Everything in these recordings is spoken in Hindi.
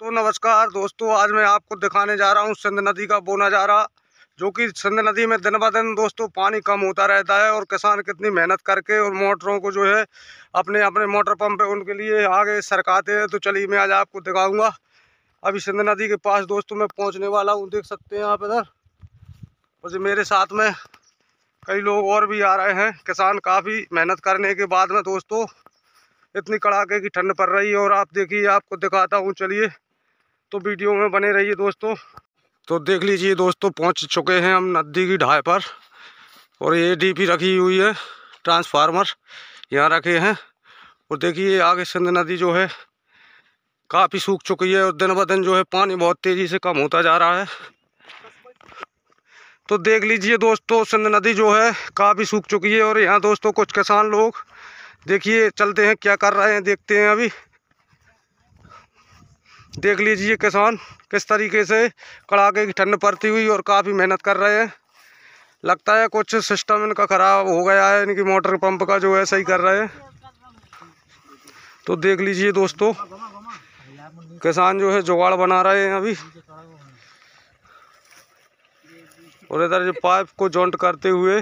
तो नमस्कार दोस्तों आज मैं आपको दिखाने जा रहा हूँ सिंध नदी का बोना जा रहा जो कि सिंध नदी में दिन ब दिन दोस्तों पानी कम होता रहता है और किसान कितनी मेहनत करके और मोटरों को जो है अपने अपने मोटर पंप उनके लिए आगे सरकाते हैं तो चलिए मैं आज आपको दिखाऊँगा अभी सिंध नदी के पास दोस्तों मैं पहुँचने वाला हूँ देख सकते हैं आप इधर और मेरे साथ में कई लोग और भी आ रहे हैं किसान काफ़ी मेहनत करने के बाद में दोस्तों इतनी कड़ाके की ठंड पड़ रही है और आप देखिए आपको दिखाता हूँ चलिए तो वीडियो में बने रहिए दोस्तों तो देख लीजिए दोस्तों पहुंच चुके हैं हम नदी की ढाई पर और ये डीपी रखी हुई है ट्रांसफार्मर यहाँ रखे हैं और देखिए आगे सिंध नदी जो है काफ़ी सूख चुकी है और दिन ब दिन जो है पानी बहुत तेज़ी से कम होता जा रहा है तो देख लीजिए दोस्तों सिंध नदी जो है काफ़ी सूख चुकी है और यहाँ दोस्तों कुछ किसान लोग देखिए चलते हैं क्या कर रहे हैं देखते हैं अभी देख लीजिए किसान किस तरीके से कड़ाके की ठंड पड़ती हुई और काफ़ी मेहनत कर रहे हैं लगता है कुछ सिस्टम इनका ख़राब हो गया है इनकी मोटर पंप का जो है सही कर रहे हैं तो देख लीजिए दोस्तों किसान जो है जुगाड़ बना रहे हैं अभी और इधर जो पाइप को जॉइंट करते हुए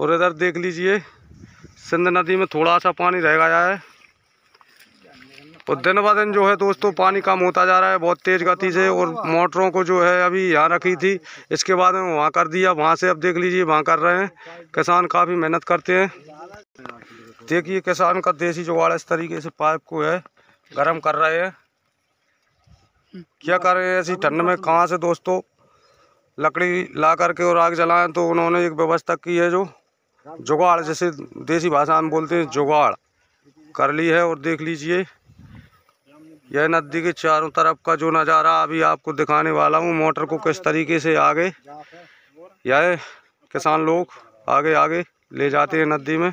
और इधर देख लीजिए सिंध नदी में थोड़ा सा पानी रह गया है तो दिन ब दिन जो है दोस्तों पानी कम होता जा रहा है बहुत तेज़ गति से और मोटरों को जो है अभी यहाँ रखी थी इसके बाद में वहाँ कर दिया वहाँ से अब देख लीजिए वहाँ कर रहे हैं किसान काफ़ी मेहनत करते हैं देखिए किसान का देसी जुगाड़ इस तरीके से पाइप को है गर्म कर रहे हैं क्या कर रहे हैं ऐसी ठंड में कहाँ से दोस्तों लकड़ी ला करके और आग जलाएं तो उन्होंने एक व्यवस्था की है जो जुगाड़ जैसे देसी भाषा में बोलते हैं जुगाड़ कर ली है और देख लीजिए यह नदी के चारों तरफ का जो नज़ारा अभी आपको दिखाने वाला हूँ मोटर को किस तरीके से आगे यह किसान लोग आगे आगे ले जाते हैं नदी में